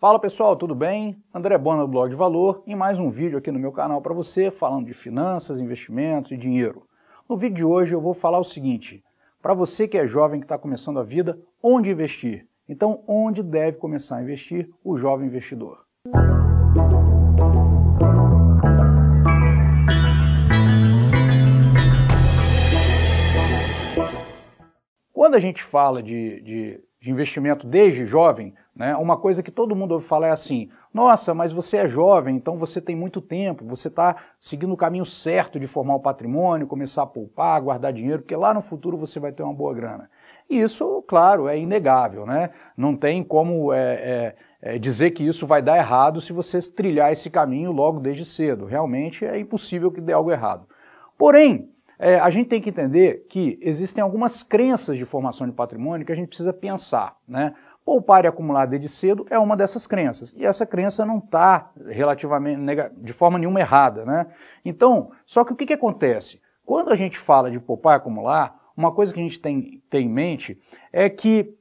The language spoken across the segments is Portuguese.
Fala pessoal, tudo bem? André Bona do Blog de Valor em mais um vídeo aqui no meu canal para você falando de finanças, investimentos e dinheiro. No vídeo de hoje eu vou falar o seguinte: para você que é jovem que está começando a vida, onde investir? Então, onde deve começar a investir o jovem investidor? Quando a gente fala de, de de investimento desde jovem, né, uma coisa que todo mundo ouve falar é assim: nossa, mas você é jovem, então você tem muito tempo, você está seguindo o caminho certo de formar o patrimônio, começar a poupar, guardar dinheiro, porque lá no futuro você vai ter uma boa grana. E isso, claro, é inegável, né? Não tem como é, é, é dizer que isso vai dar errado se você trilhar esse caminho logo desde cedo. Realmente é impossível que dê algo errado. Porém, é, a gente tem que entender que existem algumas crenças de formação de patrimônio que a gente precisa pensar, né? Poupar e acumular desde cedo é uma dessas crenças. E essa crença não está relativamente de forma nenhuma errada, né? Então, só que o que, que acontece? Quando a gente fala de poupar e acumular, uma coisa que a gente tem, tem em mente é que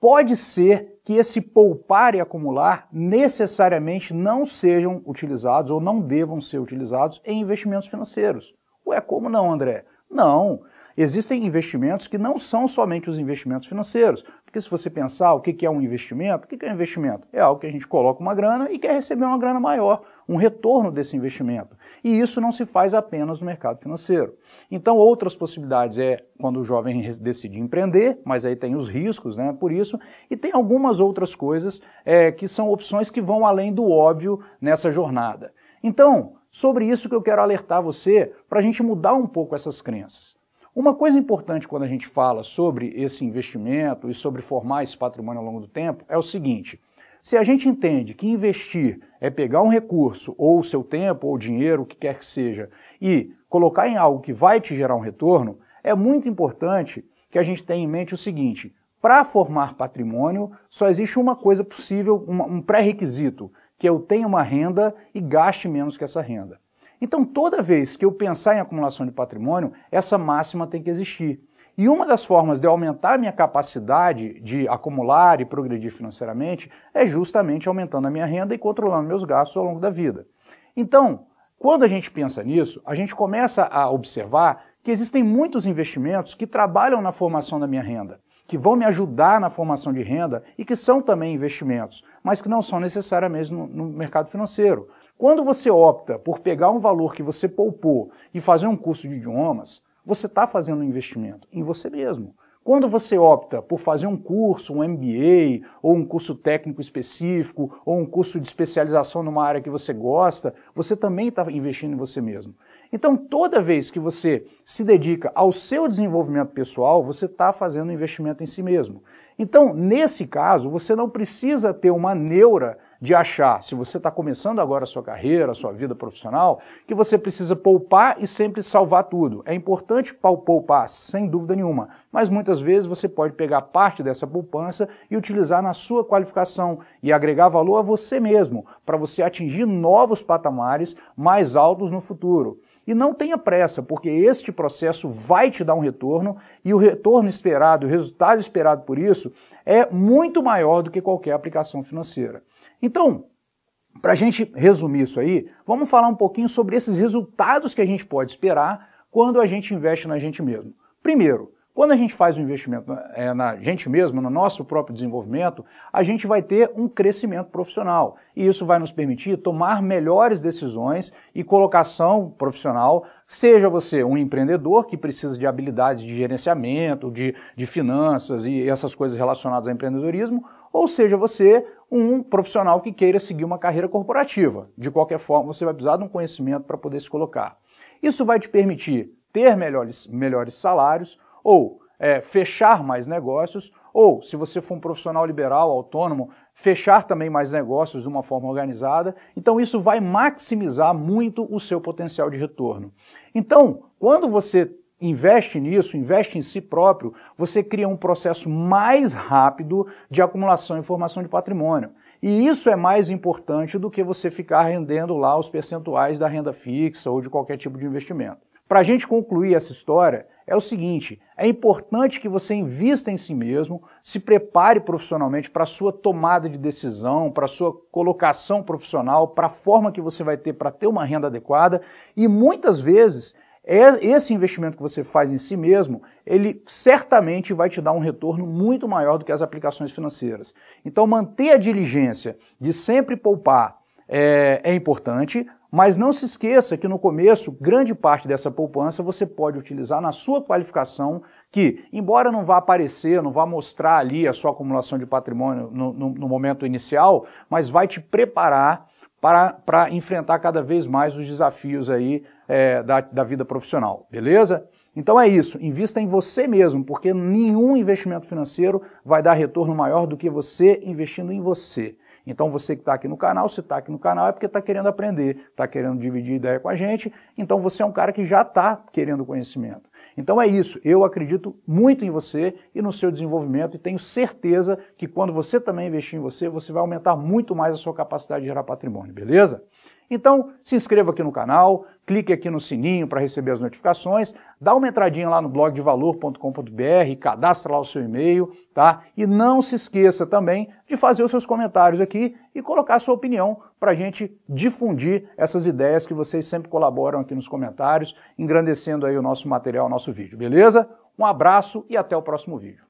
pode ser que esse poupar e acumular necessariamente não sejam utilizados ou não devam ser utilizados em investimentos financeiros. Ué, como não, André? Não. Existem investimentos que não são somente os investimentos financeiros. Porque se você pensar o que é um investimento, o que é um investimento? É algo que a gente coloca uma grana e quer receber uma grana maior, um retorno desse investimento. E isso não se faz apenas no mercado financeiro. Então, outras possibilidades é quando o jovem decide empreender, mas aí tem os riscos, né? Por isso, e tem algumas outras coisas é, que são opções que vão além do óbvio nessa jornada. Então, sobre isso que eu quero alertar você para a gente mudar um pouco essas crenças. Uma coisa importante quando a gente fala sobre esse investimento e sobre formar esse patrimônio ao longo do tempo é o seguinte: se a gente entende que investir é pegar um recurso, ou seu tempo, ou dinheiro, o que quer que seja, e colocar em algo que vai te gerar um retorno, é muito importante que a gente tenha em mente o seguinte: para formar patrimônio, só existe uma coisa possível, um pré-requisito, que eu tenha uma renda e gaste menos que essa renda. Então, toda vez que eu pensar em acumulação de patrimônio, essa máxima tem que existir. E uma das formas de eu aumentar a minha capacidade de acumular e progredir financeiramente é justamente aumentando a minha renda e controlando meus gastos ao longo da vida. Então, quando a gente pensa nisso, a gente começa a observar que existem muitos investimentos que trabalham na formação da minha renda que vão me ajudar na formação de renda e que são também investimentos, mas que não são necessariamente no, no mercado financeiro. Quando você opta por pegar um valor que você poupou e fazer um curso de idiomas, você está fazendo um investimento em você mesmo. Quando você opta por fazer um curso, um MBA, ou um curso técnico específico, ou um curso de especialização numa área que você gosta, você também está investindo em você mesmo. Então, toda vez que você se dedica ao seu desenvolvimento pessoal, você está fazendo um investimento em si mesmo. Então, nesse caso, você não precisa ter uma neura de achar, se você está começando agora a sua carreira, a sua vida profissional, que você precisa poupar e sempre salvar tudo. É importante poupar, sem dúvida nenhuma, mas muitas vezes você pode pegar parte dessa poupança e utilizar na sua qualificação e agregar valor a você mesmo, para você atingir novos patamares mais altos no futuro. E não tenha pressa, porque este processo vai te dar um retorno e o retorno esperado, o resultado esperado por isso é muito maior do que qualquer aplicação financeira. Então, para a gente resumir isso aí, vamos falar um pouquinho sobre esses resultados que a gente pode esperar quando a gente investe na gente mesmo. Primeiro, quando a gente faz um investimento é, na gente mesmo, no nosso próprio desenvolvimento, a gente vai ter um crescimento profissional. E isso vai nos permitir tomar melhores decisões e colocação profissional, seja você um empreendedor que precisa de habilidades de gerenciamento, de, de finanças e essas coisas relacionadas ao empreendedorismo, ou seja você um profissional que queira seguir uma carreira corporativa. De qualquer forma, você vai precisar de um conhecimento para poder se colocar. Isso vai te permitir ter melhores, melhores salários, ou é, fechar mais negócios, ou, se você for um profissional liberal, autônomo, fechar também mais negócios de uma forma organizada. Então, isso vai maximizar muito o seu potencial de retorno. Então, quando você investe nisso, investe em si próprio, você cria um processo mais rápido de acumulação e formação de patrimônio. E isso é mais importante do que você ficar rendendo lá os percentuais da renda fixa ou de qualquer tipo de investimento. Para a gente concluir essa história, é o seguinte: é importante que você invista em si mesmo, se prepare profissionalmente para a sua tomada de decisão, para a sua colocação profissional, para a forma que você vai ter para ter uma renda adequada e muitas vezes é, esse investimento que você faz em si mesmo, ele certamente vai te dar um retorno muito maior do que as aplicações financeiras. Então, manter a diligência de sempre poupar é, é importante, mas não se esqueça que no começo, grande parte dessa poupança você pode utilizar na sua qualificação, que, embora não vá aparecer, não vá mostrar ali a sua acumulação de patrimônio no, no, no momento inicial, mas vai te preparar para, para enfrentar cada vez mais os desafios aí é, da, da vida profissional, beleza? Então é isso, invista em você mesmo, porque nenhum investimento financeiro vai dar retorno maior do que você investindo em você. Então você que está aqui no canal, se está aqui no canal é porque está querendo aprender, está querendo dividir ideia com a gente, então você é um cara que já está querendo conhecimento. Então é isso, eu acredito muito em você e no seu desenvolvimento e tenho certeza que quando você também investir em você, você vai aumentar muito mais a sua capacidade de gerar patrimônio, beleza? Então, se inscreva aqui no canal, clique aqui no sininho para receber as notificações, dá uma entradinha lá no blog de valor.com.br, cadastra lá o seu e-mail, tá? E não se esqueça também de fazer os seus comentários aqui e colocar a sua opinião para a gente difundir essas ideias que vocês sempre colaboram aqui nos comentários, engrandecendo aí o nosso material, o nosso vídeo, beleza? Um abraço e até o próximo vídeo.